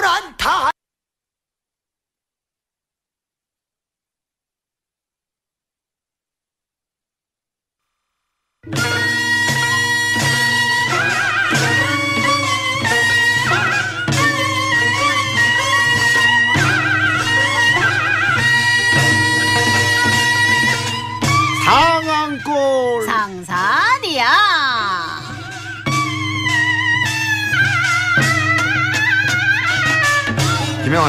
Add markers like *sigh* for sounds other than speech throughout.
不然他。还。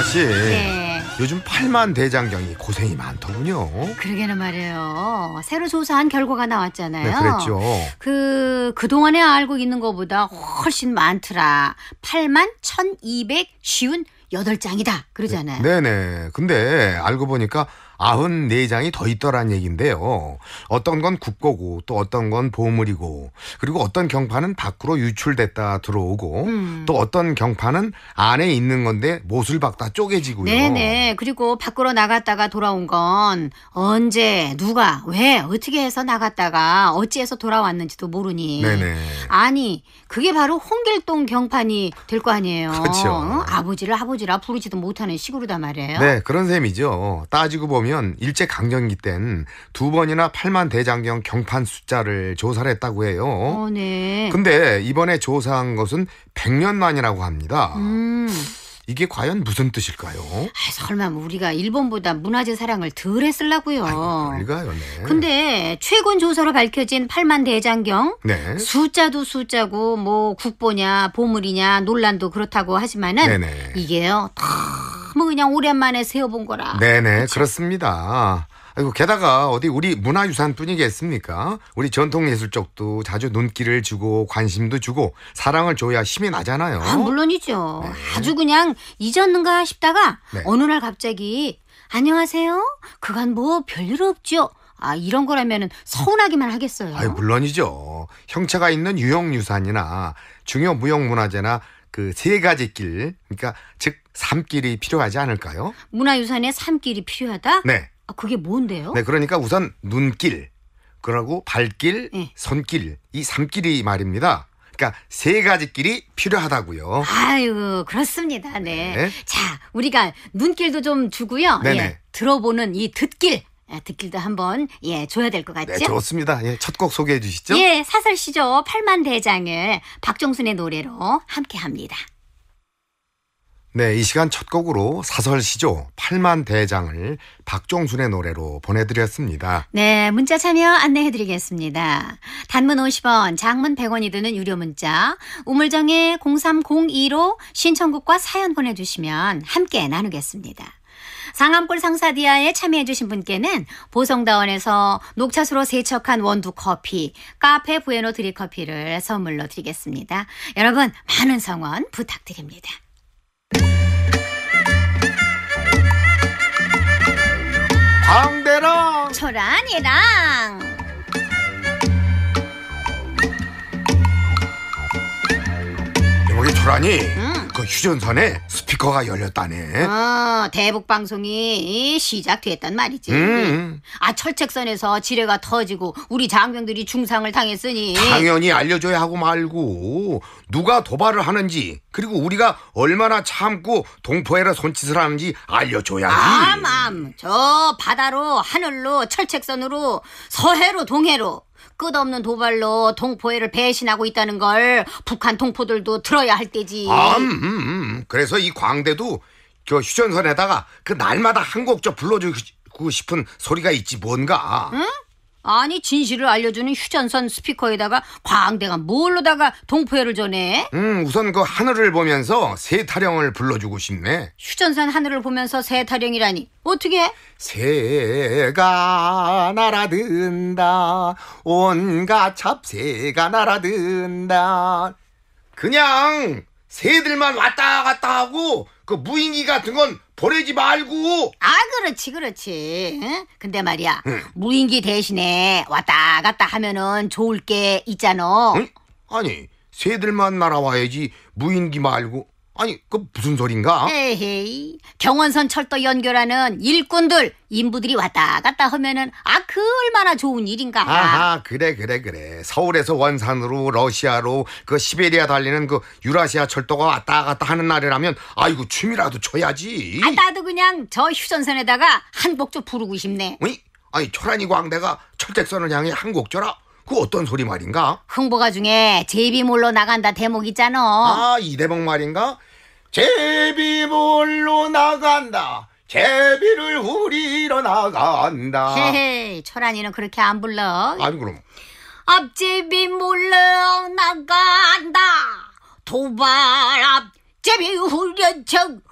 아 씨. 네. 요즘 팔만 대장경이 고생이 많더군요. 그러게는 말이에요. 새로 조사한 결과가 나왔잖아요. 네, 그랬죠. 그, 그동안에 알고 있는 것보다 훨씬 많더라. 8만 1200 쉬운 8장이다. 그러잖아요. 네, 네네. 근데 알고 보니까 94장이 더 있더란 얘기인데요. 어떤 건 국고고 또 어떤 건 보물이고 그리고 어떤 경판은 밖으로 유출됐다 들어오고 음. 또 어떤 경판은 안에 있는 건데 못을 박다 쪼개지고요. 네네. 그리고 밖으로 나갔다가 돌아온 건 언제 누가 왜 어떻게 해서 나갔다가 어찌해서 돌아왔는지도 모르니. 네네. 아니 그게 바로 홍길동 경판이 될 거 아니에요. 그렇죠. 응? 아버지를 아버지라 부르지도 못하는 식으로다 말이에요. 네 그런 셈이죠. 따지고 보면. 보면 일제 강점기 땐 두 번이나 8만 대장경 경판 숫자를 조사를 했다고 해요. 어, 네. 근데 이번에 조사한 것은 100년 만이라고 합니다. 음. 이게 과연 무슨 뜻일까요? 아, 설마 뭐 우리가 일본보다 문화재 사랑을 덜 했을라고요. 그럴까요, 네. 근데 최근 조사로 밝혀진 8만 대장경 네. 숫자도 숫자고 뭐 국보냐 보물이냐 논란도 그렇다고 하지만은 네네. 이게요. 다뭐 그냥 오랜만에 세어본 거라. 네네 그치? 그렇습니다. 아이고 게다가 어디 우리 문화유산뿐이겠습니까? 우리 전통예술 쪽도 자주 눈길을 주고 관심도 주고 사랑을 줘야 힘이 나잖아요. 아, 물론이죠. 네. 아주 그냥 잊었는가 싶다가 네. 어느 날 갑자기 안녕하세요. 그간 뭐 별일 없죠. 아 이런 거라면 서운하기만 하겠어요. 아유 물론이죠. 형체가 있는 유형유산이나 중요 무형문화재나 그세 가지 길, 그러니까 즉 삼길이 필요하지 않을까요? 문화유산에 삼길이 필요하다? 네. 아, 그게 뭔데요? 네, 그러니까 우선 눈길, 그러고 발길, 네. 손길 이 삼길이 말입니다. 그러니까 세 가지 길이 필요하다고요. 아유, 그렇습니다. 네. 네. 자, 우리가 눈길도 좀 주고요. 네 예, 들어보는 이 듣길 아, 듣길도 한번 예 줘야 될 것 같죠? 네, 좋습니다. 예, 첫 곡 소개해 주시죠. 예, 사설 시조 8만 대장을 박종순의 노래로 함께 합니다. 네, 이 시간 첫 곡으로 사설 시조 8만 대장을 박종순의 노래로 보내드렸습니다. 네, 문자 참여 안내해드리겠습니다. 단문 50원, 장문 100원이 드는 유료 문자, 우물정에 0302로 신청곡과 사연 보내주시면 함께 나누겠습니다. 상암골 상사디아에 참여해주신 분께는 보성다원에서 녹차수로 세척한 원두 커피, 카페 부에노 드립 커피를 선물로 드리겠습니다. 여러분, 많은 성원 부탁드립니다. 광대랑 초란이랑 여기 초란이 응? 그 휴전선에 스피커가 열렸다네. 어, 대북 방송이 시작됐단 말이지. 음, 음. 아 철책선에서 지뢰가 터지고 우리 장병들이 중상을 당했으니 당연히 알려줘야 하고 말고 누가 도발을 하는지 그리고 우리가 얼마나 참고 동포애라 손짓을 하는지 알려줘야지. 암암 저 바다로 하늘로 철책선으로 서해로 동해로 끝없는 도발로 동포회를 배신하고 있다는 걸 북한 동포들도 들어야 할 때지. 아, 음, 음, 음. 그래서 이 광대도 저 휴전선에다가 그 날마다 한곡저 불러주고 싶은 소리가 있지 뭔가. 응? 아니 진실을 알려주는 휴전선 스피커에다가 광대가 뭘로다가 동포회를 전해? 음 우선 그 하늘을 보면서 새 타령을 불러주고 싶네. 휴전선 하늘을 보면서 새 타령이라니 어떻게? 해? 새가 날아든다 온갖 잡새가 날아든다 그냥 새들만 왔다 갔다 하고 그 무인기 같은 건 보내지 말고. 아 그렇지 그렇지. 응? 근데 말이야 응. 무인기 대신에 왔다 갔다 하면은 좋을 게 있잖아. 응? 아니 새들만 날아와야지 무인기 말고. 아니 그 무슨 소린가? 에헤이 경원선 철도 연결하는 일꾼들 인부들이 왔다 갔다 하면은 아 그 얼마나 좋은 일인가? 아하 그래 그래 그래 서울에서 원산으로 러시아로 그 시베리아 달리는 그 유라시아 철도가 왔다 갔다 하는 날이라면 아이고 춤이라도 춰야지. 아 나도 그냥 저 휴전선에다가 한복좀 부르고 싶네. 어이? 아니 초라니 광대가 철책선을 향해 한곡 줘라. 그 어떤 소리 말인가? 흥보가 중에 제비몰로 나간다 대목 있잖아. 아, 이 대목 말인가? 제비몰로 나간다. 제비를 후리러 나간다. 헤헤, 철안이는 그렇게 안 불러. 아니, 그럼. 앞제비 몰러 나간다. 도발 앞제비 후려척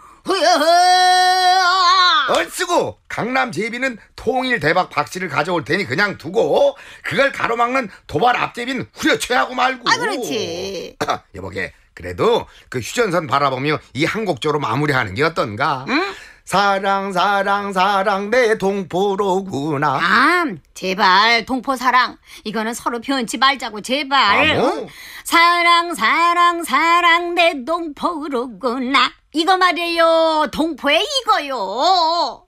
얼쓰고 강남 제비는 통일 대박 박씨를 가져올 테니 그냥 두고 그걸 가로막는 도발 앞제비는 후려쳐야 하고 말고 아 그렇지 *clears throat* 여보게 그래도 그 휴전선 바라보며 이 한곡조로 마무리하는 게 어떤가 응? 사랑 사랑 사랑 내 동포로구나 아, 제발 동포 사랑. 이거는 서로 변치 말자고 제발. 아, 뭐? 사랑 사랑 사랑 내 동포로구나. 이거 말이에요. 동포의 이거요.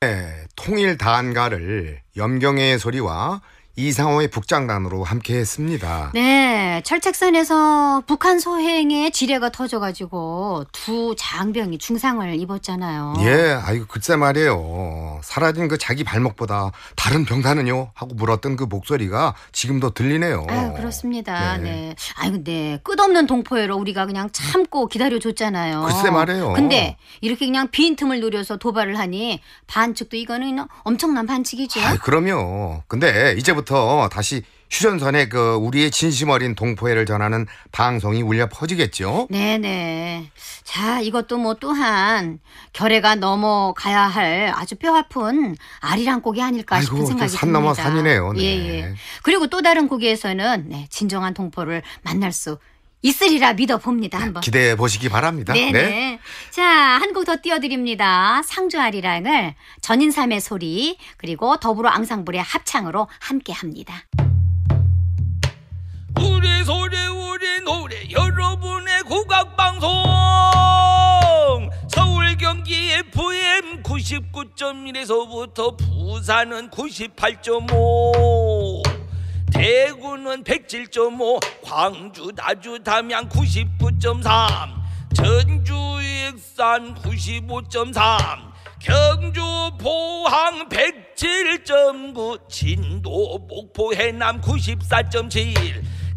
네, 통일 단가를 염경의 소리와 이상호의 북장단으로 함께했습니다. 네, 철책선에서 북한 소행의 지뢰가 터져가지고 두 장병이 중상을 입었잖아요. 예, 아이고 글쎄 말이에요. 사라진 그 자기 발목보다 다른 병사는요 하고 물었던 그 목소리가 지금도 들리네요. 아유, 그렇습니다. 네. 네. 아유, 근데 끝없는 동포회로 우리가 그냥 참고 기다려줬잖아요. 글쎄 말이에요. 근데 이렇게 그냥 빈틈을 노려서 도발을 하니 반칙도 이거는 엄청난 반칙이죠. 아, 그럼요. 근데 이제부터 내일부터 다시 휴전선에 그 우리의 진심 어린 동포회를 전하는 방송이 울려 퍼지겠죠? 네네. 자, 이것도 뭐 또한 결해가 넘어가야 할 아주 뼈아픈 아리랑 곡이 아닐까 아이고, 싶은 생각이 산 듭니다. 넘어 산이네요. 네. 예, 예. 그리고 또 다른 곡에서는 네, 진정한 동포를 만날 수 있으리라 믿어봅니다. 한번. 기대해 보시기 바랍니다. 네네. 네. 네. 자, 한 곡 더 띄워드립니다. 상주 아리랑을 전인삼의 소리 그리고 더불어 앙상블의 합창으로 함께 합니다. 우리 소리 우리 노래 여러분의 국악방송 서울 경기 FM 99.1에서부터 부산은 98.5 대구는 107.5 광주 나주 담양 99.3 전주 익산 95.3 경주 포항 107.9 진도 목포 해남 94.7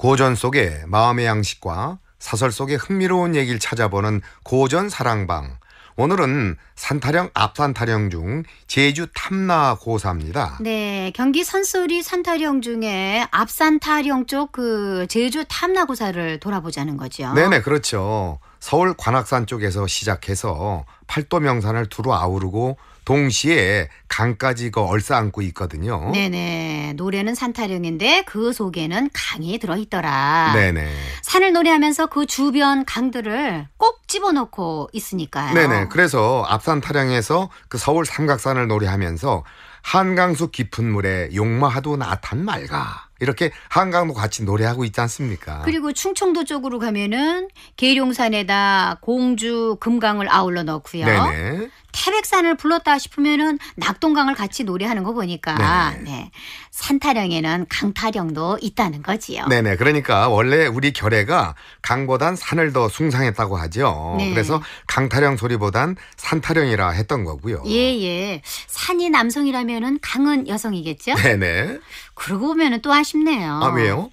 고전 속의 마음의 양식과 사설 속의 흥미로운 얘기를 찾아보는 고전 사랑방. 오늘은 산타령 앞산타령 중 제주 탐나 고사입니다. 네, 경기 선소리 산타령 중에 앞산타령 쪽 그 제주 탐나 고사를 돌아보자는 거죠. 네네, 그렇죠. 서울 관악산 쪽에서 시작해서 팔도 명산을 두루 아우르고 동시에 강까지 그 얼싸안고 있거든요. 네네. 노래는 산타령인데 그 속에는 강이 들어있더라. 네네. 산을 노래하면서 그 주변 강들을 꼭 집어넣고 있으니까요. 네네. 그래서 앞산 타령에서 그 서울 삼각산을 노래하면서 한강수 깊은 물에 용마하도 나탄 말가. 이렇게 한강도 같이 노래하고 있지 않습니까? 그리고 충청도 쪽으로 가면은 계룡산에다 공주 금강을 아울러 넣고요. 네네. 태백산을 불렀다 싶으면은 낙동강을 같이 노래하는 거 보니까 네. 네. 산타령에는 강타령도 있다는 거지요. 네네. 그러니까 원래 우리 결례가 강보단 산을 더 숭상했다고 하죠. 네. 그래서 강타령 소리보단 산타령이라 했던 거고요. 예예. 예. 산이 남성이라면은 강은 여성이겠죠. 네네. 그러고 보면은 또 아쉽네요. 아 왜요?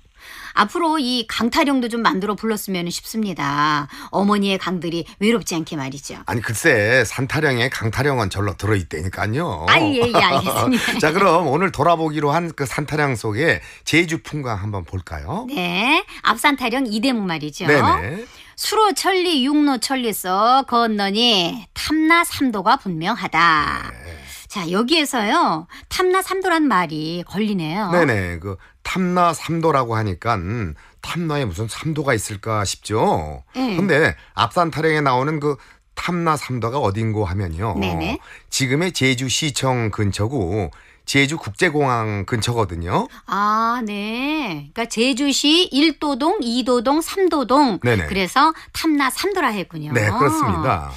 앞으로 이 강타령도 좀 만들어 불렀으면 싶습니다. 어머니의 강들이 외롭지 않게 말이죠. 아니 글쎄 산타령에 강타령은 절로 들어있다니까요. 아예예 예, 알겠습니다. *laughs* 자 그럼 오늘 돌아보기로 한 그 산타령 속에 제주 풍광 한번 볼까요? 네. 앞산타령 이대목 말이죠. 네네. 수로 천리 육로 천리서 건너니 탐나 삼도가 분명하다. 네. 자, 여기에서요. 탐나 삼도란 말이 걸리네요. 네네. 그 탐나 삼도라고 하니까 음, 탐나에 무슨 삼도가 있을까 싶죠. 네. 근데 앞산 타령에 나오는 그 탐나 삼도가 어딘고 하면요. 네네. 지금의 제주시청 근처고 제주국제공항 근처거든요. 아, 네. 그러니까 제주시 1도동, 2도동, 3도동. 네네. 그래서 탐나 삼도라 했군요. 네, 그렇습니다.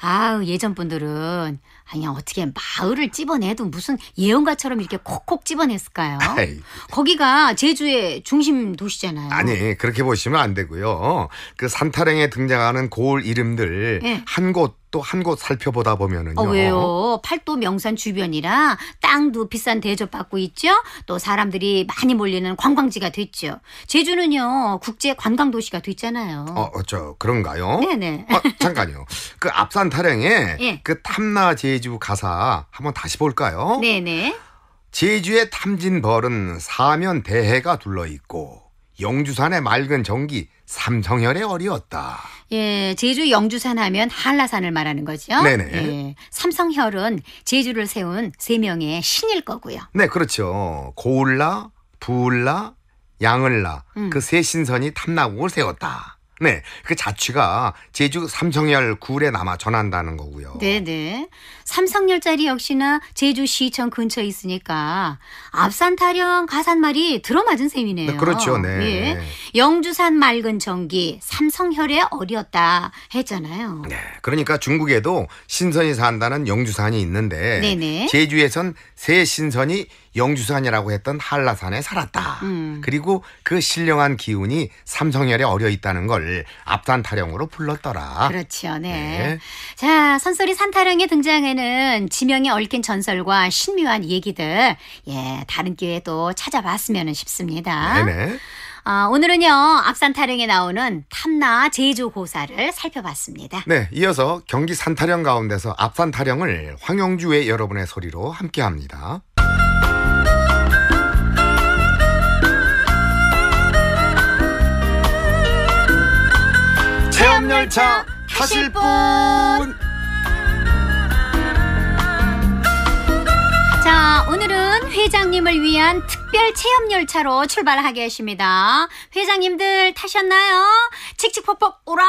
아우, 예전 분들은 아니야 어떻게 마을을 집어내도 무슨 예언가처럼 이렇게 콕콕 집어냈을까요 아이. 거기가 제주의 중심 도시잖아요. 아니 그렇게 보시면 안 되고요. 그 산타령에 등장하는 고을 이름들 네. 예. 한곳 또한곳 살펴보다 보면은요. 어, 왜요? 팔도 명산 주변이라 땅도 비싼 대접받고 있죠. 또 사람들이 많이 몰리는 관광지가 됐죠. 제주는요 국제 관광 도시가 됐잖아요. 어, 어, 저 그런가요? 네네. 아, 잠깐요. *laughs* 그 앞산 타령에 예. 그 탐나 제주 가사 한번 다시 볼까요? 네네. 제주의 탐진 벌은 사면 대해가 둘러 있고 영주산의 맑은 정기 삼성혈의 어리었다. 예, 제주 영주산 하면 한라산을 말하는 거죠. 네네. 예, 삼성혈은 제주를 세운 세 명의 신일 거고요. 네, 그렇죠. 고울라, 부울라, 양을라 음. 그세 신선이 탐나국을 세웠다. 네. 그 자취가 제주 삼성열 구에 남아 전한다는 거고요. 네네. 삼성열자리 역시나 제주 시청 근처에 있으니까 앞산 타령 가산말이 들어맞은 셈이네요. 네, 그렇죠. 네. 예. 영주산 맑은 정기삼성혈에어렸다 했잖아요. 네. 그러니까 중국에도 신선이 산다는 영주산이 있는데 네네. 네. 제주에선 새 신선이 영주산이라고 했던 한라산에 살았다. 음. 그리고 그 신령한 기운이 삼성열에 어려 있다는 걸 앞산 타령으로 불렀더라. 그렇지요, 네. 네. 자, 선소리 산타령의 등장에는 지명에 얽힌 전설과 신묘한 얘기들, 예, 다른 기회에 또 찾아봤으면 싶습니다. 네네. 어, 오늘은요 앞산 타령에 나오는 탐나 제조 고사를 살펴봤습니다. 네, 이어서 경기 산타령 가운데서 앞산 타령을 황영주의 여러분의 소리로 함께합니다. 열차 타실 분! 자, 오늘은 회장님을 위한 특별 체험 열차로 출발하게하십니다 회장님들 타셨나요? 칙칙폭폭 오라!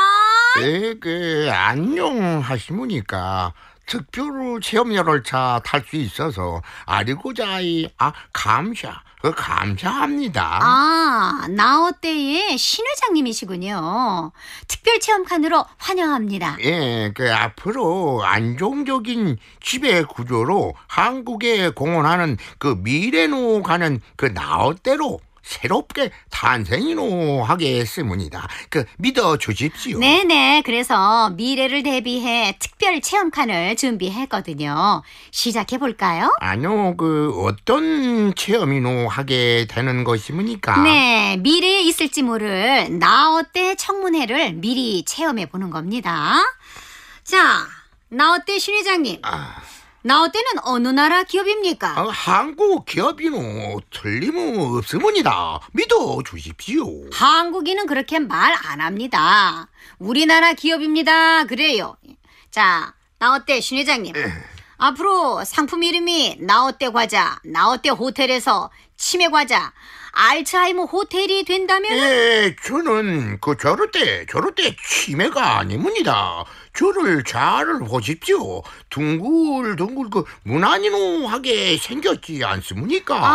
네, 그, 안녕 하시무니까. 특별 체험 열차 탈 수 있어서 아리고자이 아 감사 그 감사합니다. 아, 나어때의 신 회장님이시군요. 특별 체험칸으로 환영합니다. 예, 그 앞으로 안정적인 지배 구조로 한국에 공헌하는 그 미래로 가는 그 나어때로 새롭게 탄생이노 하겠 했습니다. 그 믿어 주십시오. 네네. 그래서 미래를 대비해 특별 체험칸을 준비했거든요. 시작해 볼까요? 아니요. 그 어떤 체험이노 하게 되는 것이니까. 네. 미래에 있을지 모를 나 어때 청문회를 미리 체험해 보는 겁니다. 자, 나 어때 신 회장님. 아... 나올 때는 어느 나라 기업입니까? 아, 한국 기업이노 틀림없습니다. 믿어 주십시오. 한국인은 그렇게 말 안 합니다. 우리나라 기업입니다. 그래요. 자, 나어때 신 회장님. 에. 예. 앞으로 상품 이름이 나어때 과자, 나어때 호텔에서 치매 과자, 알츠하이머 호텔이 된다면? 예, 저는 그 저럴 때 저럴 때 치매가 아닙니다. 저를 잘 보십시오. 둥글둥글 그 무난히노하게 생겼지 않습니까? 아,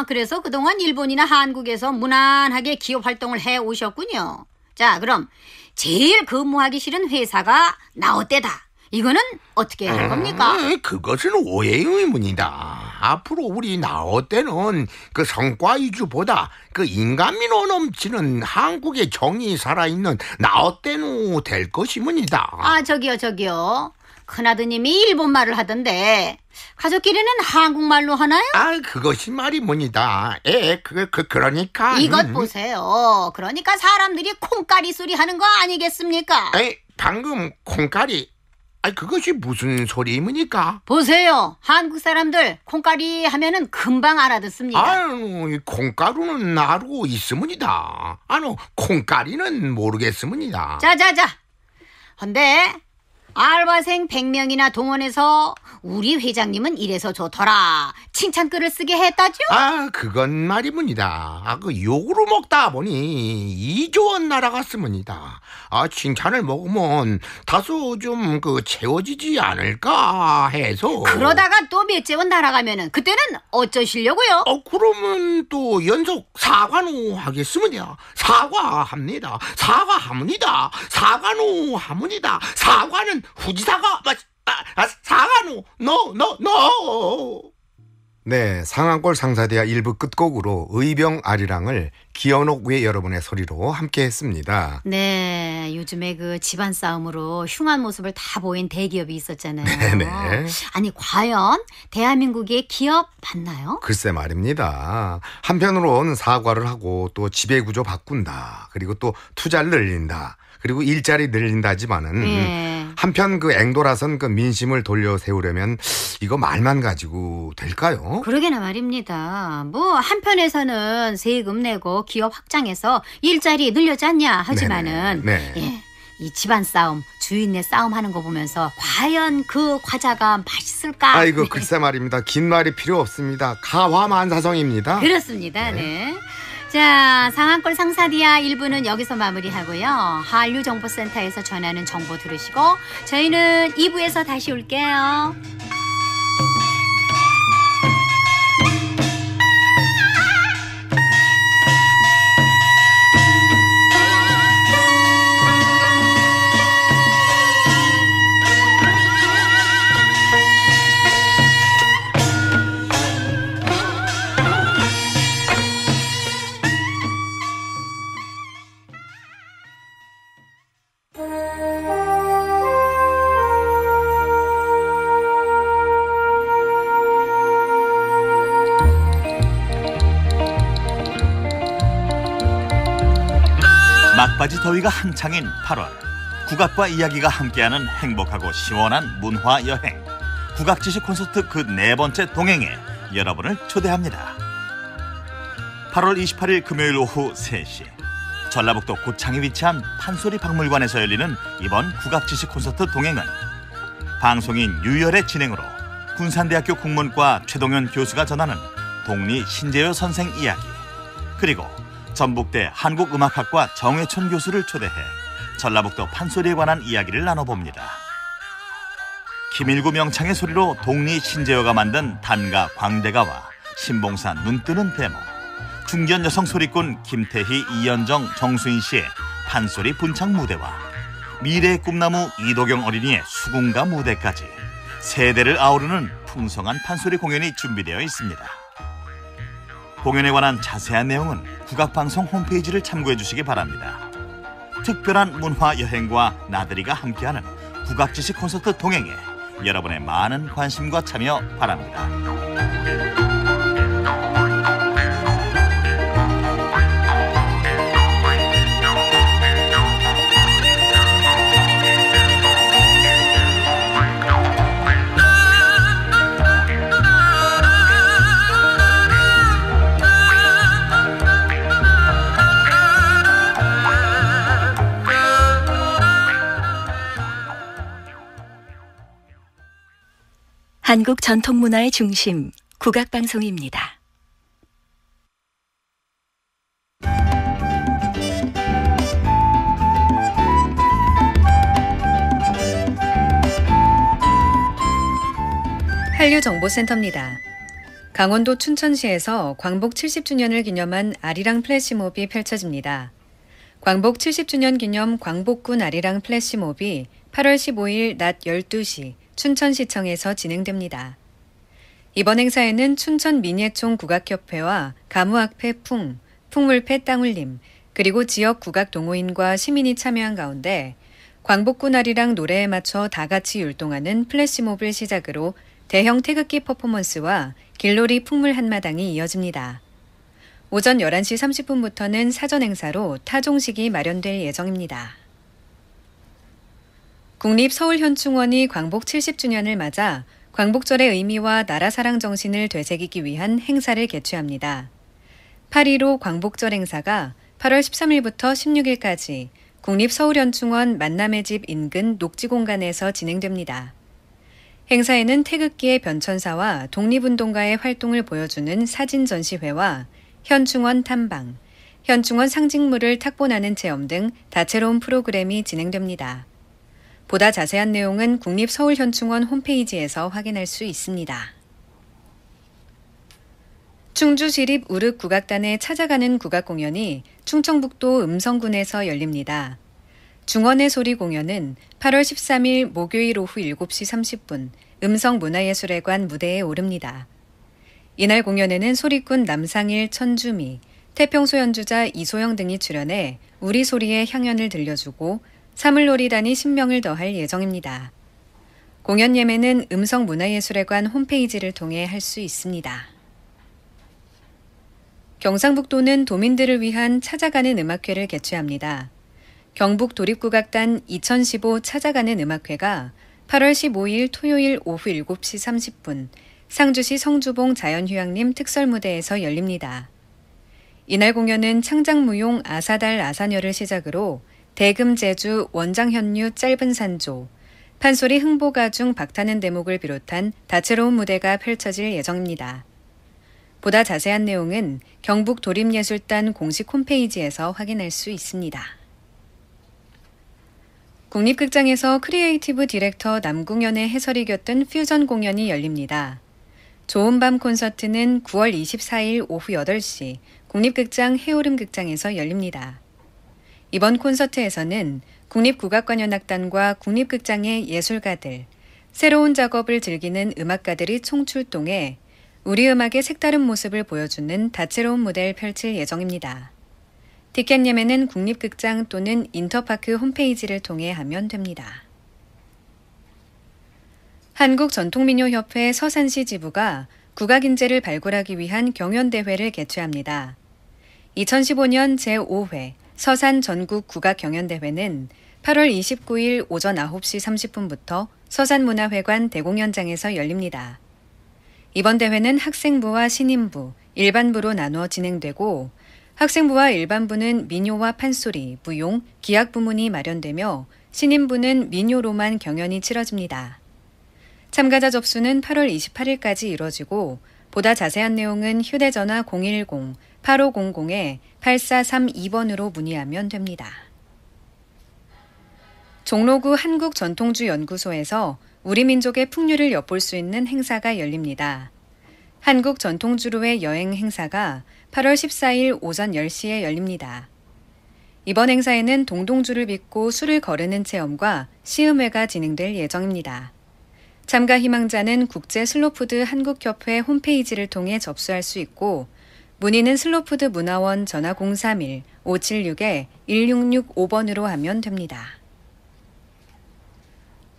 아, 그래서 그동안 일본이나 한국에서 무난하게 기업 활동을 해 오셨군요. 자, 그럼 제일 근무하기 싫은 회사가 나어때다. 이거는 어떻게 할 음, 겁니까? 음, 그것은 오해의 문이다. 앞으로 우리 나올 때는 그 성과 위주보다 그 인간미로 넘치는 한국의 정이 살아있는 나올 때는 될 것이문이다. 아 저기요 저기요. 큰아드님이 일본말을 하던데 가족끼리는 한국말로 하나요? 아 그것이 말이 뭐니다. 예, 그, 그, 그러니까 이것 음. 보세요. 그러니까 사람들이 콩까리 소리 하는 거 아니겠습니까? 에 방금 콩까리 아니 그것이 무슨 소리입니까? 보세요. 한국 사람들 콩가리 하면은 금방 알아듣습니다. 아유, 콩가루는 알고 있습니다. 아니, 콩가리는 모르겠습니다. 자자자. 근데 알바생 100명이나 동원해서 우리 회장님은 이래서 좋더라. 칭찬글을 쓰게 했다죠? 아, 그건 말입니다. 아, 그 욕으로 먹다 보니 2조원 날아갔습니다. 아, 칭찬을 먹으면 다소 좀 그 채워지지 않을까 해서. 그러다가 또 몇째원 날아가면은 그때는 어쩌시려고요? 어, 그러면 또 연속 사관우 하겠습니다. 사과합니다. 사과합니다. 사과노 합니다. 사과는 후지사과 맞. 아, 아 사관우 노, 노, 노. 네, 상한골 상사대야 일부 끝곡으로 의병 아리랑을 기현옥의 여러분의 소리로 함께 했습니다. 네, 요즘에 그 집안 싸움으로 흉한 모습을 다 보인 대기업이 있었잖아요. 네네. *laughs* 네. 아니, 과연 대한민국의 기업 맞나요? 글쎄 말입니다. 한편으로는 사과를 하고 또 지배구조 바꾼다. 그리고 또 투자를 늘린다. 그리고 일자리 늘린다지만은 네. 한편 그 앵도라선 그 민심을 돌려 세우려면 이거 말만 가지고 될까요? 그러게나 말입니다. 뭐 한편에서는 세금 내고 기업 확장해서 일자리 늘려지 않냐 하지만은 네 예. 이 집안 싸움, 주인의 싸움 하는 거 보면서 과연 그 과자가 맛있을까? 아이고 *laughs* 글쎄 말입니다. 긴 말이 필요 없습니다. 가화만사성입니다. 그렇습니다. 네. 네. 자, 상한골 상사디아 1부는 여기서 마무리하고요. 한류정보센터에서 전하는 정보 들으시고 저희는 2부에서 다시 올게요. 막바지 더위가 한창인 8월 국악과 이야기가 함께하는 행복하고 시원한 문화 여행 국악지식 콘서트 그 네 번째 동행에 여러분을 초대합니다. 8월 28일 금요일 오후 3시 전라북도 고창에 위치한 판소리 박물관에서 열리는 이번 국악지식 콘서트 동행은 방송인 유열의 진행으로 군산대학교 국문과 최동현 교수가 전하는 독립 신재효 선생 이야기 그리고 전북대 한국음악학과 정혜천 교수를 초대해 전라북도 판소리에 관한 이야기를 나눠봅니다. 김일구 명창의 소리로 동리 신재호가 만든 단가 광대가와 신봉산 눈뜨는 대목 중견 여성 소리꾼 김태희, 이연정, 정수인 씨의 판소리 분창 무대와 미래의 꿈나무 이도경 어린이의 수궁가 무대까지 세대를 아우르는 풍성한 판소리 공연이 준비되어 있습니다. 공연에 관한 자세한 내용은 국악방송 홈페이지를 참고해 주시기 바랍니다. 특별한 문화 여행과 나들이가 함께하는 국악지식 콘서트 동행에 여러분의 많은 관심과 참여 바랍니다. 한국 전통문화의 중심, 국악방송입니다. 한류정보센터입니다. 강원도 춘천시에서 광복 70주년을 기념한 아리랑 플래시몹이 펼쳐집니다. 광복 70주년 기념 광복군 아리랑 플래시몹이 8월 15일 낮 12시 춘천시청에서 진행됩니다. 이번 행사에는 춘천 민예총 국악협회와 가무악회 풍, 풍물패 땅울림, 그리고 지역 국악 동호인과 시민이 참여한 가운데 광복군날리랑 노래에 맞춰 다 같이 율동하는 플래시몹을 시작으로 대형 태극기 퍼포먼스와 길놀이 풍물 한마당이 이어집니다. 오전 11시 30분부터는 사전 행사로 타종식이 마련될 예정입니다. 국립서울현충원이 광복 70주년을 맞아 광복절의 의미와 나라 사랑 정신을 되새기기 위한 행사를 개최합니다. 8.15 광복절 행사가 8월 13일부터 16일까지 국립서울현충원 만남의 집 인근 녹지 공간에서 진행됩니다. 행사에는 태극기의 변천사와 독립운동가의 활동을 보여주는 사진 전시회와 현충원 탐방, 현충원 상징물을 탁본하는 체험 등 다채로운 프로그램이 진행됩니다. 보다 자세한 내용은 국립서울현충원 홈페이지에서 확인할 수 있습니다. 충주시립 우륵국악단에 찾아가는 국악공연이 충청북도 음성군에서 열립니다. 중원의 소리 공연은 8월 13일 목요일 오후 7시 30분 음성문화예술회관 무대에 오릅니다. 이날 공연에는 소리꾼 남상일, 천주미, 태평소 연주자 이소영 등이 출연해 우리 소리의 향연을 들려주고 사물놀이단이 10명을 더할 예정입니다. 공연 예매는 음성문화예술회관 홈페이지를 통해 할 수 있습니다. 경상북도는 도민들을 위한 찾아가는 음악회를 개최합니다. 경북 도립국악단 2015 찾아가는 음악회가 8월 15일 토요일 오후 7시 30분 상주시 성주봉 자연휴양림 특설무대에서 열립니다. 이날 공연은 창작무용 아사달 아사녀를 시작으로 대금제주 원장현류 짧은 산조, 판소리 흥보가중 박타는 대목을 비롯한 다채로운 무대가 펼쳐질 예정입니다. 보다 자세한 내용은 경북 도림예술단 공식 홈페이지에서 확인할 수 있습니다. 국립극장에서 크리에이티브 디렉터 남궁연의 해설이 곁든 퓨전 공연이 열립니다. 좋은 밤 콘서트는 9월 24일 오후 8시 국립극장 해오름 극장에서 열립니다. 이번 콘서트에서는 국립국악관현악단과 국립극장의 예술가들, 새로운 작업을 즐기는 음악가들이 총출동해 우리 음악의 색다른 모습을 보여주는 다채로운 무대를 펼칠 예정입니다. 티켓 예매는 국립극장 또는 인터파크 홈페이지를 통해 하면 됩니다. 한국전통민요협회 서산시 지부가 국악인재를 발굴하기 위한 경연대회를 개최합니다. 2015년 제5회 서산 전국 국악 경연대회는 8월 29일 오전 9시 30분부터 서산문화회관 대공연장에서 열립니다. 이번 대회는 학생부와 신인부, 일반부로 나누어 진행되고 학생부와 일반부는 민요와 판소리, 무용, 기악 부문이 마련되며 신인부는 민요로만 경연이 치러집니다. 참가자 접수는 8월 28일까지 이뤄지고 보다 자세한 내용은 휴대전화 010-8500에 8432번으로 문의하면 됩니다. 종로구 한국전통주연구소에서 우리 민족의 풍류를 엿볼 수 있는 행사가 열립니다. 한국 전통주로의 여행 행사가 8월 14일 오전 10시에 열립니다. 이번 행사에는 동동주를 빚고 술을 거르는 체험과 시음회가 진행될 예정입니다. 참가 희망자는 국제 슬로푸드 한국협회 홈페이지를 통해 접수할 수 있고 문의는 슬로푸드 문화원 전화 031-576-1665번으로 하면 됩니다.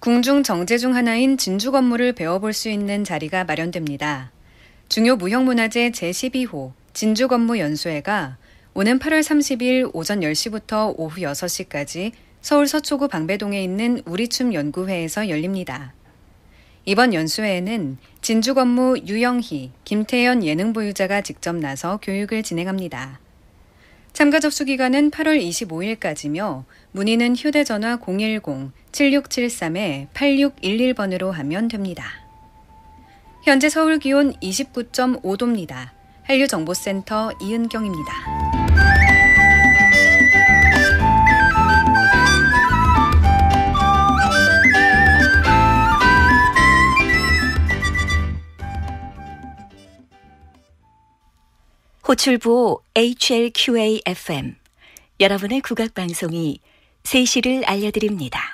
궁중 정제 중 하나인 진주 건물을 배워볼 수 있는 자리가 마련됩니다. 중요 무형문화재 제12호 진주 건무 연수회가 오는 8월 30일 오전 10시부터 오후 6시까지 서울 서초구 방배동에 있는 우리춤 연구회에서 열립니다. 이번 연수회에는 진주건무 유영희, 김태연 예능보유자가 직접 나서 교육을 진행합니다. 참가 접수 기간은 8월 25일까지며 문의는 휴대전화 010-7673-8611번으로 하면 됩니다. 현재 서울 기온 29.5도입니다. 한류정보센터 이은경입니다. 호출부 HLQAFM 여러분의 국악방송이 3시를 알려드립니다.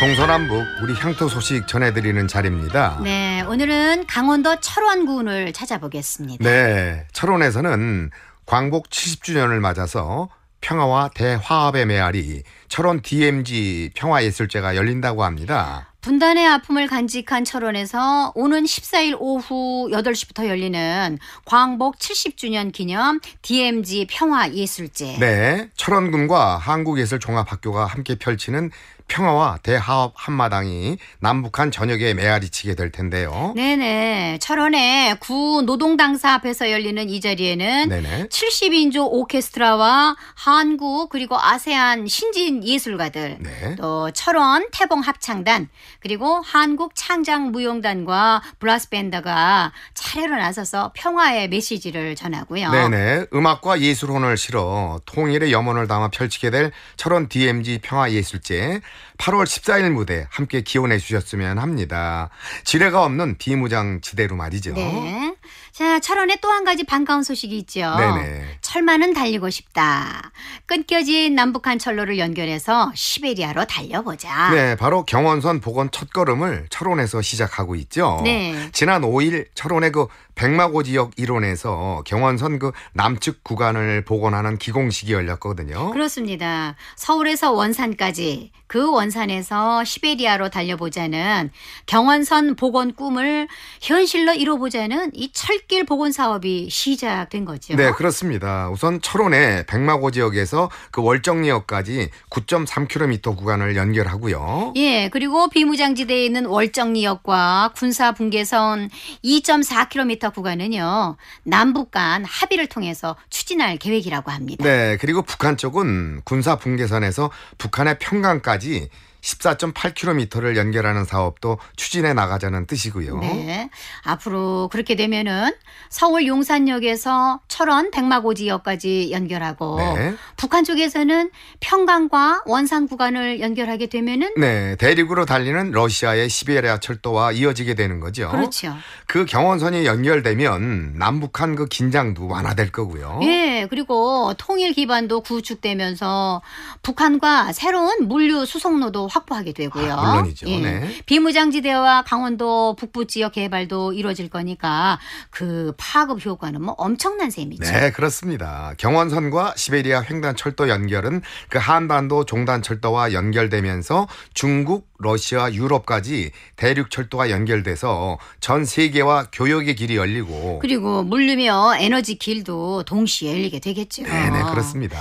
동서남북 우리 향토 소식 전해드리는 자리입니다. 네, 오늘은 강원도 철원군을 찾아보겠습니다. 네, 철원에서는 광복 70주년을 맞아서 평화와 대화합의 메아리 철원 DMZ 평화예술제가 열린다고 합니다. 분단의 아픔을 간직한 철원에서 오는 14일 오후 8시부터 열리는 광복 70주년 기념 DMZ 평화예술제. 네. 철원군과 한국예술종합학교가 함께 펼치는 평화와 대화합 한마당이 남북한 전역에 메아리치게 될 텐데요. 네네. 철원의 구 노동당사 앞에서 열리는 이 자리에는 네네. 70인조 오케스트라와 한국 그리고 아세안 신진 예술가들 네. 또 철원 태봉 합창단 그리고 한국 창작 무용단과 브라스 밴더가 차례로 나서서 평화의 메시지를 전하고요. 네네. 음악과 예술혼을 실어 통일의 염원을 담아 펼치게 될 철원 DMZ 평화예술제 8월 14일 무대 함께 기원해 주셨으면 합니다. 지뢰가 없는 비무장 지대로 말이죠. 네. 자, 철원에 또 한 가지 반가운 소식이 있죠. 네네. 철만은 달리고 싶다. 끊겨진 남북한 철로를 연결해서 시베리아로 달려보자. 네, 바로 경원선 복원 첫걸음을 철원에서 시작하고 있죠. 네. 지난 5일 철원의 그 백마고 지역 이론에서 경원선 그 남측 구간을 복원하는 기공식이 열렸거든요. 그렇습니다. 서울에서 원산까지 그 원산에서 시베리아로 달려보자는 경원선 복원 꿈을 현실로 이뤄보자는 이 철길 복원 사업이 시작된 거죠. 네, 그렇습니다. 우선 철원의 백마고 지역에서 그 월정리역까지 9.3km 구간을 연결하고요. 예, 그리고 비무장지대에 있는 월정리역과 군사 붕괴선 2.4km 북과 구간은요 남북 간 합의를 통해서 추진할 계획이라고 합니다. 네, 그리고 북한 쪽은 군사 분계선에서 북한의 평강까지 14.8km를 연결하는 사업도 추진해 나가자는 뜻이고요. 네. 앞으로 그렇게 되면은 서울 용산역에서 철원 백마고 지역까지 연결하고 네. 북한 쪽에서는 평강과 원산 구간을 연결하게 되면은 네, 대륙으로 달리는 러시아의 시베리아 철도와 이어지게 되는 거죠. 그렇죠. 그 경원선이 연결되면 남북한 그 긴장도 완화될 거고요. 예. 그리고 통일 기반도 구축되면서 북한과 새로운 물류 수송로도 확보하게 되고요. 아, 물론이죠. 예. 네. 비무장지대와 강원도 북부 지역 개발도 이루어질 거니까 그 파급 효과는 뭐 엄청난 셈이죠. 네, 그렇습니다. 경원선과 시베리아 횡단 철도 연결은 그 한반도 종단 철도와 연결되면서 중국, 러시아, 유럽까지 대륙 철도가 연결돼서 전 세계와 교역의 길이 열리고 그리고 물류며 에너지 길도 동시에 열리게 되겠죠. 네, 네, 그렇습니다.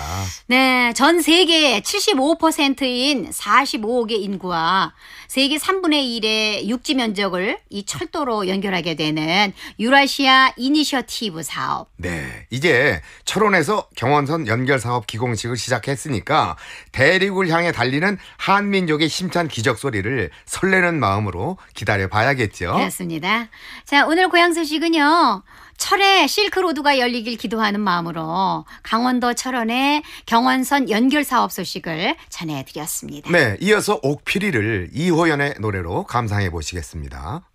네, 전 세계의 75%인 45 15억의 인구와 세계 3분의 1의 육지 면적을 이 철도로 연결하게 되는 유라시아 이니셔티브 사업. 네. 이제 철원에서 경원선 연결 사업 기공식을 시작했으니까 대륙을 향해 달리는 한민족의 심찬 기적 소리를 설레는 마음으로 기다려 봐야겠죠. 그렇습니다. 자, 오늘 고향 소식은요. 철의 실크로드가 열리길 기도하는 마음으로 강원도 철원의 경원선 연결 사업 소식을 전해드렸습니다. 네, 이어서 옥피리를 이호연의 노래로 감상해 보시겠습니다.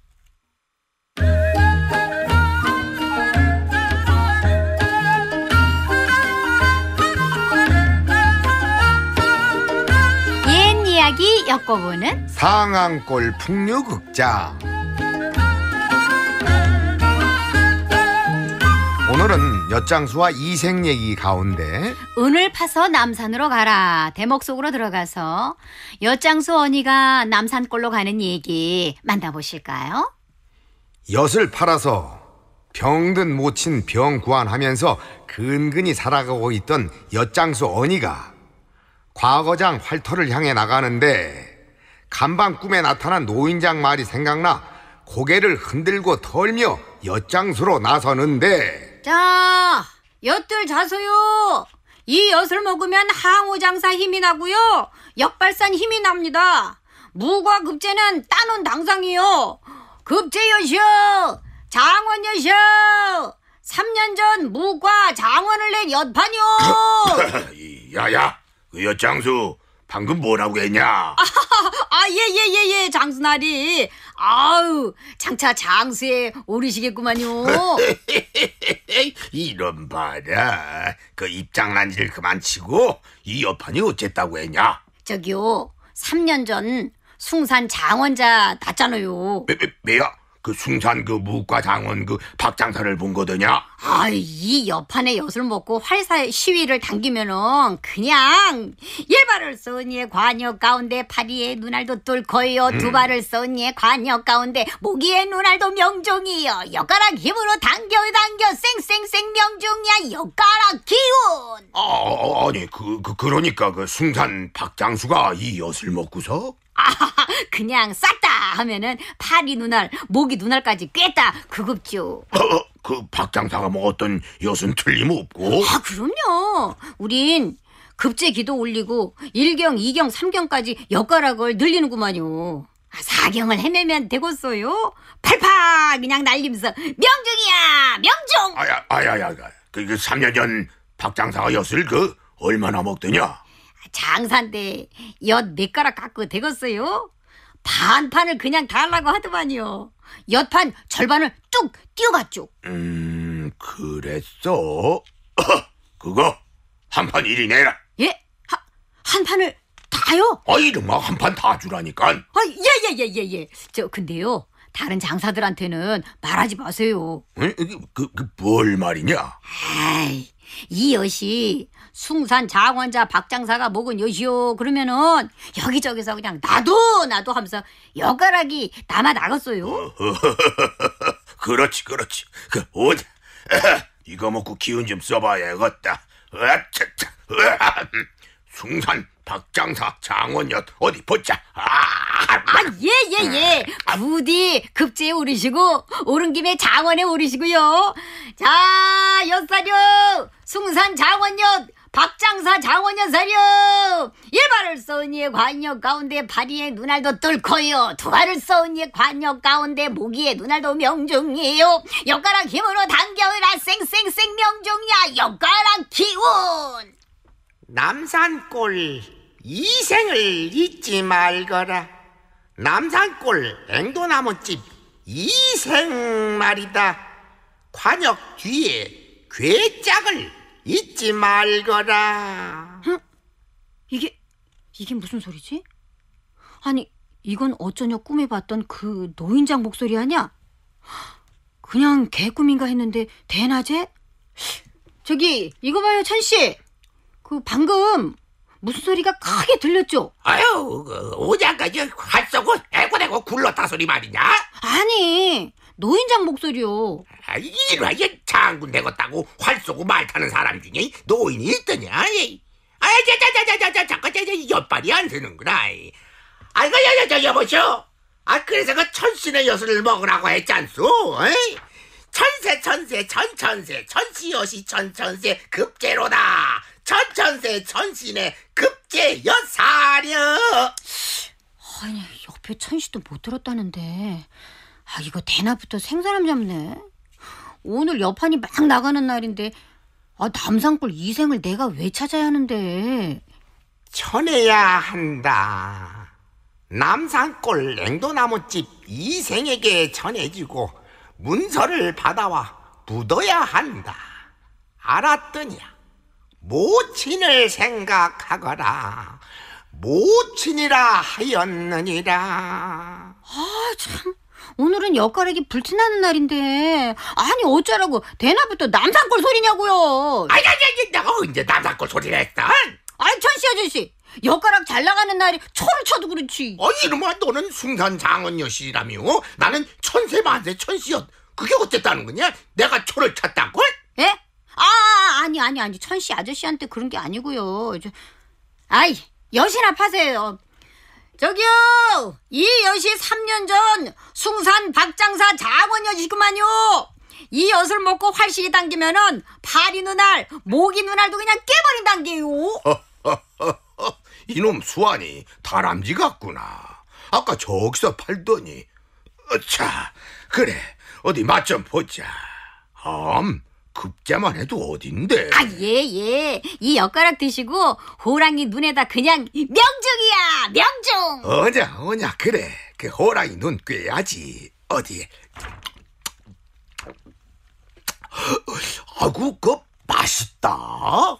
옛 이야기 엮어보는 상황골 풍류극장 오늘은 엿장수와 이생 얘기 가운데 은을 파서 남산으로 가라. 대목 속으로 들어가서 엿장수 언니가 남산골로 가는 얘기 만나보실까요? 엿을 팔아서 병든 모친 병 구안하면서 근근히 살아가고 있던 엿장수 언니가 과거장 활터를 향해 나가는데 간밤 꿈에 나타난 노인장 말이 생각나 고개를 흔들고 털며 엿장수로 나서는데 자, 엿들 자소요. 이 엿을 먹으면 항우장사 힘이 나고요. 역발산 힘이 납니다. 무과 급제는 따놓 당상이요. 급제여시여! 장원여시여! 3년 전 무과 장원을 낸 엿판이요! *laughs* 야야! 그 엿장수 방금 뭐라고 했냐? *laughs* 아, 예, 예, 예, 예, 장수나리. 아우, 장차 장수에 오르시겠구만요. *laughs* 이런 바라그 입장난지를 그만치고 이 여판이 어쨌다고 했냐? 저기요, 3년 전 숭산 장원자 났잖아요. 매, 매, 매야? 그 숭산 그 무과 장원 그 박장사를 본 거더냐? 아이, 이 여판에 엿을 먹고 활사 시위를 당기면은 그냥 예발을 써니에 관역 가운데 파리에 눈알도 뚫고요 음. 두 발을 써니에 관역 가운데 모기에 눈알도 명종이요 엿가락 힘으로 당겨 당겨 쌩쌩쌩 명종이야 엿가락 기운 아, 어, 어, 아니 그, 그 그러니까 그 숭산 박장수가 이 엿을 먹고서 아, 그냥 쌌다 하면은 팔이 눈알, 목이 눈알까지 꿰다 그겁죠. 어, 어, 그 박장사가 먹었던 뭐 엿은 틀림없고. 아, 그럼요. 우린 급제 기도 올리고 일경이경삼경까지 엿가락을 늘리는구만요. 아, 4경을 헤매면 되겠어요? 팔팔 그냥 날리면서 명중이야! 명중! 아야, 아야야. 그게 3년 그 전 박장사가 엿을 그 얼마나 먹더냐? 장사인데 엿몇 네 가락 갖고 되겠어요? 반판을 그냥 달라고 하더만요. 엿판 절반을 쭉 띄워갔죠. 음, 그랬어? *coughs* 그거 한판 일이 내라. 예? 하, 한 판을 다요? 아이, 정말 한판 다 주라니까. 아, 예, 예, 예, 예, 예. 저, 근데요. 다른 장사들한테는 말하지 마세요. 응? 그, 그, 그 뭘 말이냐? 아이, 이여이 숭산 장원자 박장사가 목은 요시오 그러면은 여기저기서 그냥 나도 나도 하면서 여가락이 남아 나갔어요. *laughs* 그렇지 그렇지. 그 어디 *laughs* 이거 먹고 기운 좀 써봐야겠다. 으차차. 아 으아. *laughs* 숭산 박장사 장원엿 어디 보자. 아예예 아, 예, 예, 부디 급제에 오르시고 오른 김에 장원에 오르시고요. 자 엿사료 숭산 장원엿 박장사 장원연사려 일발을 써니의 관역 가운데 발리에 눈알도 뚫고요 두 발을 써니의 관역 가운데 모기에 눈알도 명중이요 에 옆가락 힘으로 당겨라 쌩쌩쌩 명중이야 옆가락 기운 남산골 이생을 잊지 말거라 남산골 앵도나무집 이생 말이다 관역 뒤에 괴짝을 잊지 말거라. 응? 이게 이게 무슨 소리지? 아니 이건 어쩌냐 꿈에 봤던 그 노인장 목소리 아니야? 그냥 개꿈인가 했는데 대낮에? 저기 이거 봐요 천 씨. 그 방금 무슨 소리가 크게 들렸죠? 아유 그 오장까지 활쏘고 애고대고 굴렀다 소리 말이냐? 아니 노인장 목소리요. 이라이 장군 되겠다고 활 쏘고 말 타는 사람 중에 노인이 있더냐? 아이, 자자자자자자, 잠깐, 자, 자, 옆발이 안 드는구나. 아이고, 야, 야, 저, 여보쇼. 아, 그래서 그 천신의 여수를 먹으라고 했잖소. 천세, 천세, 천천세, 천시여시, 천천세, 급제로다. 천천세, 천신의 급제여사려. 아니, 옆에 천시도 못 들었다는데. 아, 이거 대낮부터 생사람 잡네. 오늘 여판이 막 나가는 날인데 아 남산골 이생을 내가 왜 찾아야 하는데 전해야 한다 남산골 냉도나무집 이생에게 전해주고 문서를 받아와 묻어야 한다 알았더냐 모친을 생각하거라 모친이라 하였느니라 아참 오늘은 엿가락이 불티나는 날인데 아니 어쩌라고 대낮부터 남산골 소리냐고요. 아니 아니 아이 내가 언제 남산골 소리라했다 아이 천씨 아저씨 엿가락 잘 나가는 날이 초를 쳐도 그렇지. 어 이놈아 너는 숭산 장원여씨라며 나는 천세 만세 천씨여 그게 어쨌다는 거냐? 내가 초를 쳤다고? 예? 아 아니 아니 아니 천씨 아저씨한테 그런 게 아니고요. 저, 아이 여신아 파세요. 저기요! 이 여시 3년 전 숭산 박장사 장원 여시구만요! 이 엿을 먹고 활실이 당기면은 파리 눈알, 모기 눈알도 그냥 깨버린단게요! *laughs* 이놈 수완이 다람쥐 같구나. 아까 저기서 팔더니. 어차, 그래. 어디 맛 좀 보자. 음. 급자만 해도 어딘데? 아, 예, 예. 이 엿가락 드시고 호랑이 눈에다 그냥 명중이야! 명중! 어냐, 어냐, 그래. 그 호랑이 눈 꿰야지. 어디? 아구, 그 맛있다.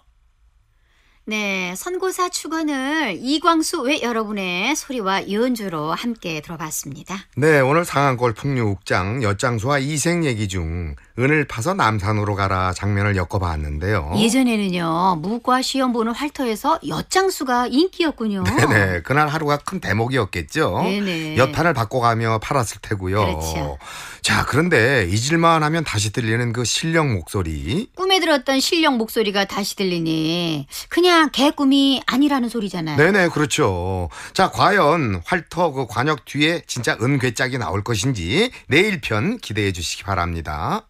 네, 선고사 축원을 이광수 외 여러분의 소리와 연주로 함께 들어봤습니다. 네, 오늘 상한골 풍류국장 엿장수와 이생 얘기 중 은을 파서 남산으로 가라 장면을 엮어봤는데요. 예전에는요 무과 시험 보는 활터에서 엿장수가 인기였군요. *laughs* 네네 그날 하루가 큰 대목이었겠죠. 네네 엿판을 바꿔가며 팔았을 테고요. 그렇죠. 자 그런데 잊을만 하면 다시 들리는 그 실력 목소리. 꿈에 들었던 실력 목소리가 다시 들리니 그냥 개꿈이 아니라는 소리잖아요. 네네 그렇죠. 자 과연 활터 그 관역 뒤에 진짜 은괴짝이 나올 것인지 내일 편 기대해 주시기 바랍니다.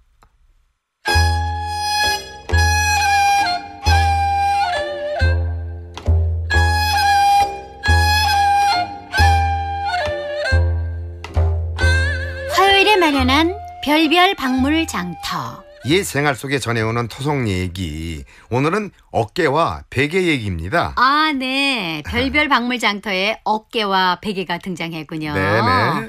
별별 박물 장터. 이 생활 속에 전해오는 토속 얘기. 오늘은 어깨와 베개 얘기입니다. 아, 네. 별별 박물 장터에 어깨와 베개가 등장했군요. 네네. 네.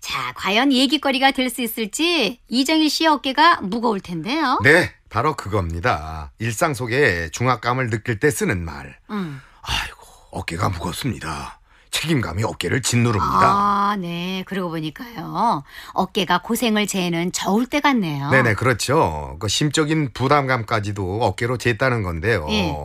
자, 과연 얘기거리가 될 수 있을지 이정일 씨의 어깨가 무거울 텐데요. 네, 바로 그겁니다. 일상 속에 중압감을 느낄 때 쓰는 말. 음. 아이고, 어깨가 무겁습니다. 책임감이 어깨를 짓누릅니다. 아, 네. 그러고 보니까요. 어깨가 고생을 재는 저울 때 같네요. 네네, 그렇죠. 그 심적인 부담감까지도 어깨로 쟀다는 건데요. 예.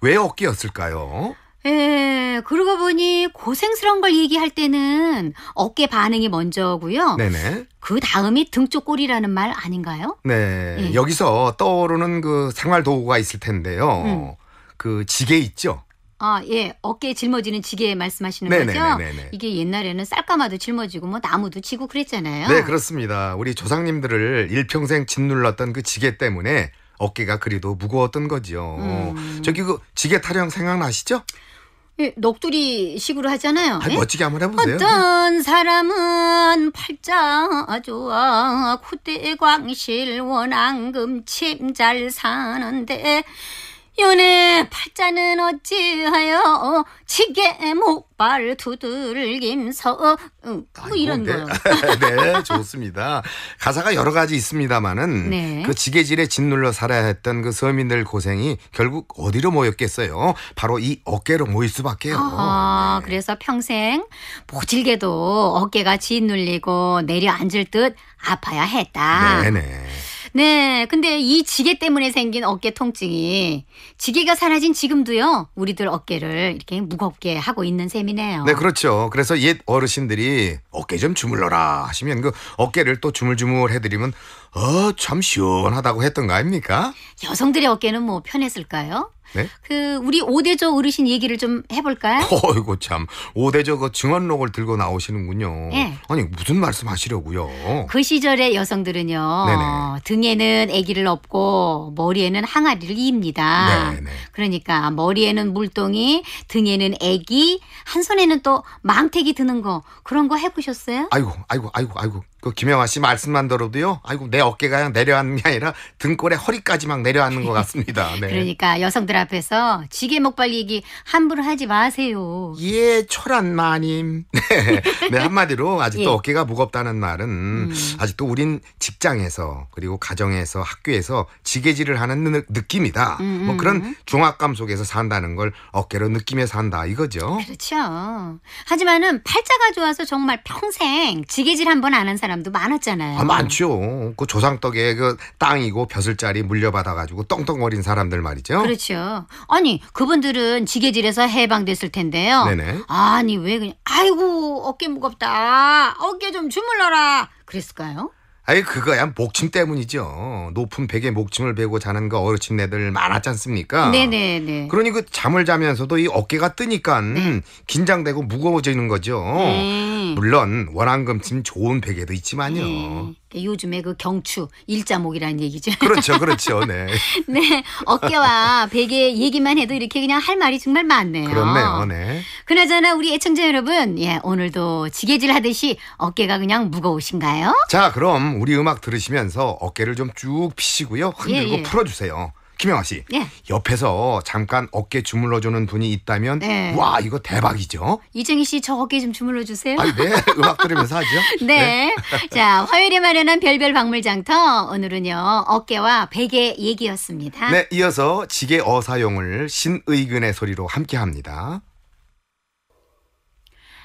왜 어깨였을까요? 예, 그러고 보니 고생스러운 걸 얘기할 때는 어깨 반응이 먼저고요. 네네. 그 다음이 등쪽 꼬리라는 말 아닌가요? 네. 예. 여기서 떠오르는 그 생활 도구가 있을 텐데요. 음. 그 지게 있죠. 아, 예. 어깨에 짊어지는 지게 말씀하시는 네네 네, 거죠? 네네네. 네, 네. 이게 옛날에는 쌀가마도 짊어지고 뭐 나무도 지고 그랬잖아요. 네, 그렇습니다. 우리 조상님들을 일평생 짓눌렀던 그 지게 때문에 어깨가 그리도 무거웠던 거지요. 음. 저기 그 지게 타령 생각나시죠? 예, 넋두리 식으로 하잖아요. 아, 예? 멋지게 한번 해보세요. 어떤 사람은 팔자 좋아, 후대광실 원앙금 침잘 사는데 요네 팔자는 어찌하여 어, 지게 목발 두들김서 어, 어, 뭐 이런 거네 *laughs* 네, 좋습니다. 가사가 여러 가지 있습니다마는 네. 그 지게질에 짓눌러 살아야 했던 그 서민들 고생이 결국 어디로 모였겠어요? 바로 이 어깨로 모일 수밖에요. 아, 네. 그래서 평생 보질게도 어깨가 짓눌리고 내려앉을 듯 아파야 했다. 네네. 네. 네, 근데 이 지게 때문에 생긴 어깨 통증이 지게가 사라진 지금도요, 우리들 어깨를 이렇게 무겁게 하고 있는 셈이네요. 네, 그렇죠. 그래서 옛 어르신들이 어깨 좀 주물러라 하시면 그 어깨를 또 주물주물 해드리면 어, 참 시원하다고 했던 거 아닙니까? 여성들의 어깨는 뭐 편했을까요? 네? 그 우리 오대조 어르신 얘기를 좀 해볼까요? *laughs* 어이고 참 오대조 그 증언록을 들고 나오시는군요. 네. 아니 무슨 말씀하시려고요? 그 시절의 여성들은요 네네. 등에는 아기를 업고 머리에는 항아리를 입니다. 네네. 그러니까 머리에는 물동이, 등에는 아기, 한 손에는 또 망태기 드는 거 그런 거 해보셨어요? 아이고 아이고 아이고 아이고 그 김영아 씨 말씀만 들어도요. 아이고 내 어깨가 그냥 내려앉는 게 아니라 등골에 허리까지 막 내려앉는 것 같습니다. *laughs* 네. 그러니까 여성들 앞에서 지게 목발 얘기 함부로 하지 마세요. 예, 철란 마님. *laughs* 네. 네, 한마디로 아직도 예. 어깨가 무겁다는 말은 음. 아직도 우린 직장에서 그리고 가정에서 학교에서 지게질을 하는 느, 느낌이다. 음, 음, 뭐 그런 음. 중압감 속에서 산다는 걸 어깨로 느끼며 산다 이거죠. 그렇죠. 하지만은 팔자가 좋아서 정말 평생 지게질 한번안 하는 사람 사람도 많았잖아요. 아, 많죠. 그조상덕에그 땅이고 벼슬자리 물려받아가지고 떵떵거린 사람들 말이죠. 그렇죠. 아니 그분들은 지게질에서 해방됐을 텐데요. 네네. 아니 왜 그냥 아이고 어깨 무겁다 어깨 좀 주물러라 그랬을까요? 아이 그거야 목침 때문이죠. 높은 베개 목침을 베고 자는 거 어르신네들 많았지 않습니까? 네네네. 그러니 그 잠을 자면서도 이 어깨가 뜨니까 네. 긴장되고 무거워지는 거죠. 네. 물론 원앙금침 좋은 베개도 있지만요. 네. 예, 요즘에 그 경추 일자목이라는 얘기죠. 그렇죠, 그렇죠, *laughs* 네. 네, 어깨와 베개 얘기만 해도 이렇게 그냥 할 말이 정말 많네요. 그렇네요, 네. 그나저나 우리 애청자 여러분, 예, 오늘도 지게질 하듯이 어깨가 그냥 무거우신가요? 자, 그럼 우리 음악 들으시면서 어깨를 좀 쭉 피시고요, 흔들고 예, 예. 풀어주세요. 김영아 씨. 네. 옆에서 잠깐 어깨 주물러 주는 분이 있다면 네. 와, 이거 대박이죠. 이정희 씨 저 어깨 좀 주물러 주세요. 아, 네. *laughs* 음악 들으면서 하죠. 네. 네. 자, 화요일에 마련한 별별 박물장터 오늘은요. 어깨와 베개 얘기였습니다. 네, 이어서 지게 어사용을 신의근의 소리로 함께 합니다.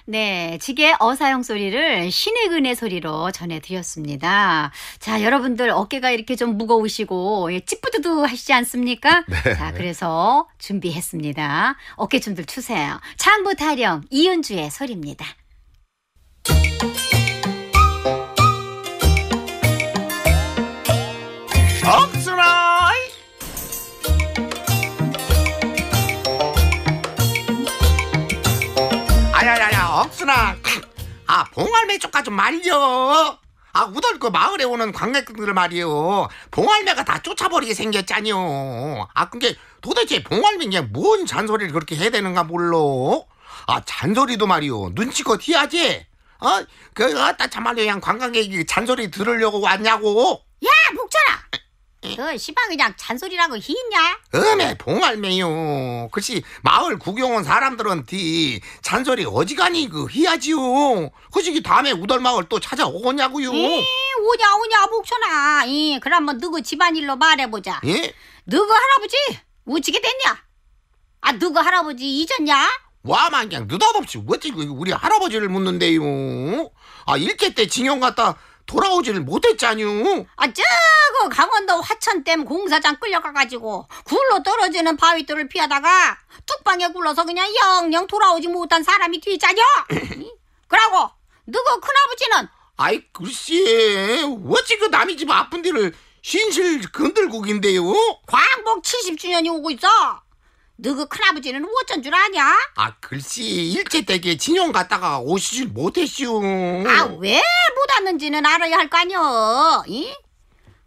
네, 지게 어사형 소리를 신의 근의 소리로 전해드렸습니다. 자, 여러분들 어깨가 이렇게 좀 무거우시고 예, 찌뿌드두 하시지 않습니까? 네. 자, 그래서 준비했습니다. 어깨춤들 추세요. 창부 타령 이은주의 소리입니다. 억순나아 봉알매 조가좀 말려 아 우덜그 마을에 오는 관객들 말이요 봉알매가 다 쫓아버리게 생겼잖요 아 근데 도대체 봉알매가 뭔 잔소리를 그렇게 해야 되는가 몰로 아 잔소리도 말이요 눈치껏 해야지 어? 그, 아따, 참말로, 그냥 관광객이 잔소리 들으려고 왔냐고. 야, 복철아 그 어, 시방 그냥 잔소리라고 희냐? 음에 봉할매요. 글씨 마을 구경 온 사람들한테 잔소리 어지간히 그 희하지요. 그시기 다음에 우덜 마을 또 찾아오냐고요. 이 오냐 오냐 목천아. 이 그럼 한번 누구 집안일로 말해보자. 예? 누구 할아버지 우찌게 됐냐? 아 누구 할아버지 잊었냐? 와만 그냥 느닷없이 어찌 그 우리 할아버지를 묻는데요. 아 일제 때 징용 갔다 돌아오지를 못했잖요. 아쯔 강원도 화천댐 공사장 끌려가가지고 굴러 떨어지는 바위돌을 피하다가 뚝방에 굴러서 그냥 영영 돌아오지 못한 사람이 뒤자녀. 그러고 누그 큰아버지는 아이 글쎄 어찌 그 남이 집 아픈 데를 신실 건들국인데요? 광복 70주년이 오고 있어. 너그 큰아버지는 어쩐 줄 아냐? 아글씨 일제 때게 진영 갔다가 오시질 못했슈. 아 왜 못 왔는지는 알아야 할 거 아니여.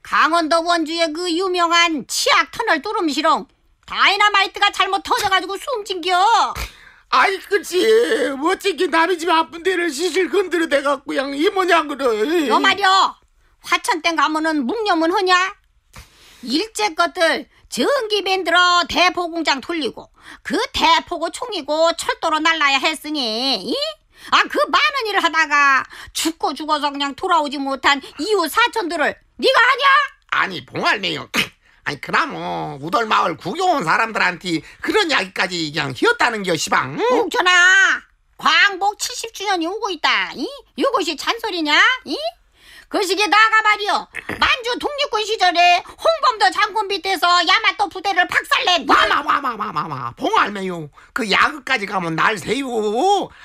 강원도 원주의 그 유명한 치악 터널 뚜름시렁 다이나마이트가 잘못 터져가지고 숨진겨. 아이 그치 멋지게 남의 집 아픈 데를 시실 건드려 대갖고 그이 뭐냐 그래 너 말이여 화천댐 가면은 묵념은 허냐? 일제 것들 전기 만들어 대포공장 돌리고 그 대포고 총이고 철도로 날라야 했으니 아 그 많은 일을 하다가 죽고 죽어서 그냥 돌아오지 못한 이웃 사촌들을 네가 아냐? 아니 봉할매요. *laughs* 아니 그나마 우돌마을 구경 온 사람들한테 그런 이야기까지 그냥 휘었다는 겨 시방. 응? 뭉쳐나 광복 70주년이 오고 있다. 이? 이것이 잔소리냐? 이? 거시기 그 나가 말이오 만주 독립군 시절에 홍범도 장군 밑에서 야마토 부대를 박살낸 와마 와마 와마 와 봉알매요 그 야극까지 가면 날 세요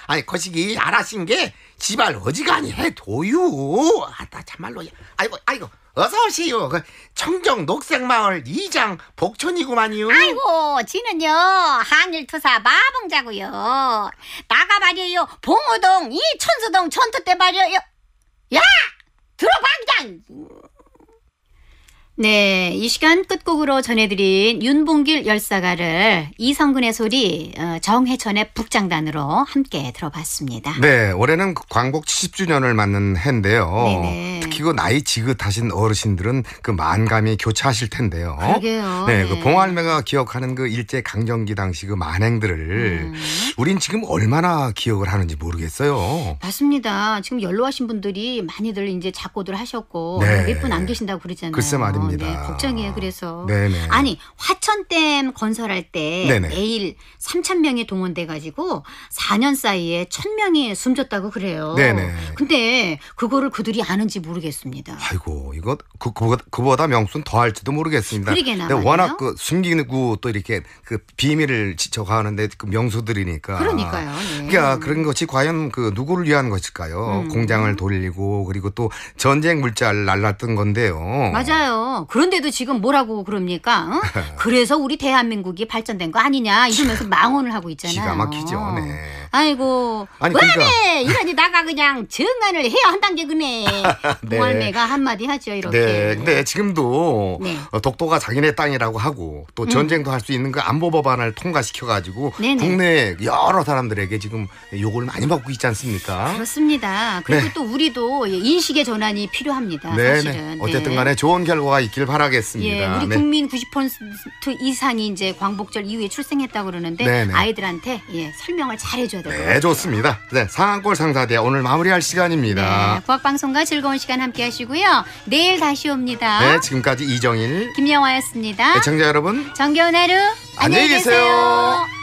아니 거시기 그 알아신 게 지발 어지간히 해도유 아따 참말로 아이고 아이고 어서 오시오. 그 청정 녹색마을 이장 복촌이구만요. 아이고, 지는요 한일투사마봉자구요 나가 말이에요 봉우동 이 천수동 전투 때 말이에요. 야! 去了不让你干 네, 이 시간 끝곡으로 전해드린 윤봉길 열사가를 이성근의 소리 어, 정혜천의 북장단으로 함께 들어봤습니다. 네, 올해는 광복 70주년을 맞는 해인데요. 네네. 특히 그 나이 지긋하신 어르신들은 그 만감이 교차하실 텐데요. 그러게요. 네, 그 네. 그 봉할매가 기억하는 그 일제 강점기 당시 그 만행들을 음. 우린 지금 얼마나 기억을 하는지 모르겠어요. 맞습니다. 지금 연로하신 분들이 많이들 이제 작고들 하셨고 네. 몇분 안 계신다고 그러잖아요. 글쎄 말입니다. 네, 걱정이에요. 그래서 네네. 아니 화천댐 건설할 때 네네. 매일 3천 명이 동원돼 가지고 4년 사이에 1천 명이 숨졌다고 그래요. 네네. 근데 그거를 그들이 아는지 모르겠습니다. 아이고 이거 그, 그보다, 그보다 명순 더 할지도 모르겠습니다. 그러게나 워낙 그 숨기고 또 이렇게 그 비밀을 지켜가는데그 명수들이니까. 그러니까요. 네. 그러니까 그런 것이 과연 그 누구를 위한 것일까요? 음. 공장을 돌리고 그리고 또 전쟁 물자를 날랐던 건데요. 맞아요. 그런데도 지금 뭐라고 그럽니까? 응? 어? *laughs* 그래서 우리 대한민국이 발전된 거 아니냐 이러면서 망언을 하고 있잖아요. 기가 막히죠. 네. 아이고 아니, 왜래 그러니까. *laughs* 이러니다가 그냥 증언을 해야 한단 계 그네. *laughs* 네. 동할매가 한마디 하죠 이렇게. 네. 근데 지금도 네. 어, 독도가 자기네 땅이라고 하고 또 음. 전쟁도 음. 할수 있는 그 안보 법안을 통과시켜가지고 네네. 국내 여러 사람들에게 지금 욕을 많이 받고 있지 않습니까? 그렇습니다. 그리고 네. 또 우리도 예, 인식의 전환이 필요합니다. 네네. 네. 사실은. 네. 어쨌든간에 좋은 결과가 있길 바라겠습니다. 예. 우리 네. 국민 90% 이상이 이제 광복절 이후에 출생했다 고 그러는데 네네. 아이들한테 예, 설명을 잘 해줘야. 하셔야 돼요. 네, 좋습니다. 네, 상한골 상사대 오늘 마무리할 시간입니다. 네, 부학방송과 즐거운 시간 함께 하시고요. 내일 다시 옵니다. 네, 지금까지 이정일, 김영화였습니다. 애청자 여러분, 정겨운 하루 안녕히 계세요. 계세요.